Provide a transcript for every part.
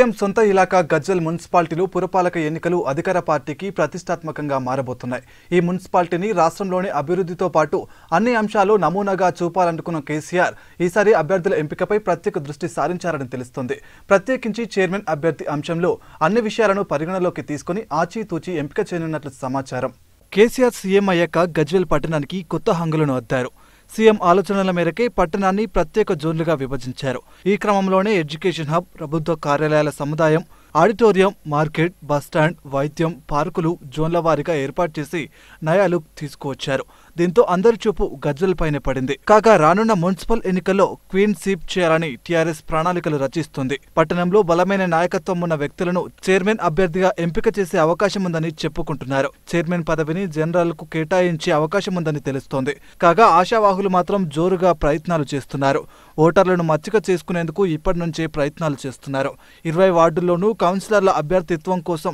CM సొంత ఇలాకా గజ్వల్ మున్సిపాలిటీలో పురపాలక ఎన్నికలు అధికార పార్టీకి ప్రతిష్టాత్మకంగా మారబోతున్నాయి ఈ మున్సిపాలిటీని రాష్ట్రంలోని అభివృద్ధితో పాటు అన్ని అంశాలు నమూనాగా చూపాలనుకున్న కేసీఆర్ ఈసారి అభ్యర్థుల ఎంపికపై ప్రత్యేక దృష్టి సారించారని తెలుస్తోంది ప్రత్యేకించి చైర్మన్ అభ్యర్థి అంశంలో అన్ని విషయాలను పరిగణలోకి తీసుకుని ఆచితూచి ఎంపిక చేయనున్నట్లు సమాచారం కేసీఆర్ సీఎం అయ్యాక గజ్వెల్ పట్టణానికి కొత్త హంగులను అద్దారు సీఎం ఆలోచనల మేరకే పట్టణాన్ని ప్రత్యేక జోన్లుగా విభజించారు ఈ క్రమంలోనే ఎడ్యుకేషన్ హబ్ ప్రభుత్వ కార్యాలయాల సముదాయం ఆడిటోరియం మార్కెట్ బస్టాండ్ వైద్యం పార్కులు జోన్ల వారీగా ఏర్పాటు చేసి నయాలు తీసుకువచ్చారు దీంతో అందరి చూపు గజ్వెల్పైనే పడింది కాగా రానున్న మున్సిపల్ ఎన్నికల్లో క్వీన్ సీప్ చేయాలని టీఆర్ఎస్ ప్రణాళికలు రచిస్తుంది పట్టణంలో బలమైన నాయకత్వం ఉన్న వ్యక్తులను చైర్మన్ అభ్యర్థిగా ఎంపిక చేసే అవకాశం ఉందని చెప్పుకుంటున్నారు చైర్మన్ పదవిని జనరల్ కు కేటాయించే అవకాశం ఉందని తెలుస్తోంది కాగా ఆశావాహులు మాత్రం జోరుగా ప్రయత్నాలు చేస్తున్నారు ఓటర్లను మచ్చిక చేసుకునేందుకు ఇప్పటి నుంచే ప్రయత్నాలు చేస్తున్నారు ఇరవై వార్డుల్లోనూ కౌన్సిలర్ల అభ్యర్థిత్వం కోసం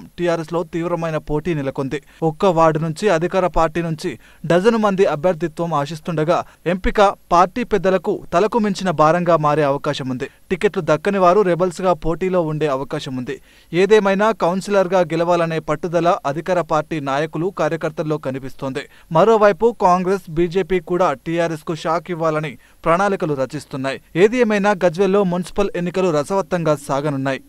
లో తీవ్రమైన పోటీ నెలకొంది ఒక్క వార్డు నుంచి అధికార పార్టీ నుంచి డజను మంది మంది అభ్యర్థిత్వం ఆశిస్తుండగా ఎంపిక పార్టీ పెద్దలకు తలకు మించిన భారంగా మారే అవకాశం ఉంది టికెట్లు దక్కని వారు రెబల్స్గా పోటీలో ఉండే అవకాశం ఉంది ఏదేమైనా కౌన్సిలర్గా గెలవాలనే పట్టుదల అధికార పార్టీ నాయకులు కార్యకర్తల్లో కనిపిస్తోంది మరోవైపు కాంగ్రెస్ బీజేపీ కూడా టీఆర్ఎస్కు షాక్ ఇవ్వాలని ప్రణాళికలు రచిస్తున్నాయి ఏది ఏమైనా గజ్వెల్లో మున్సిపల్ ఎన్నికలు రసవత్తంగా సాగనున్నాయి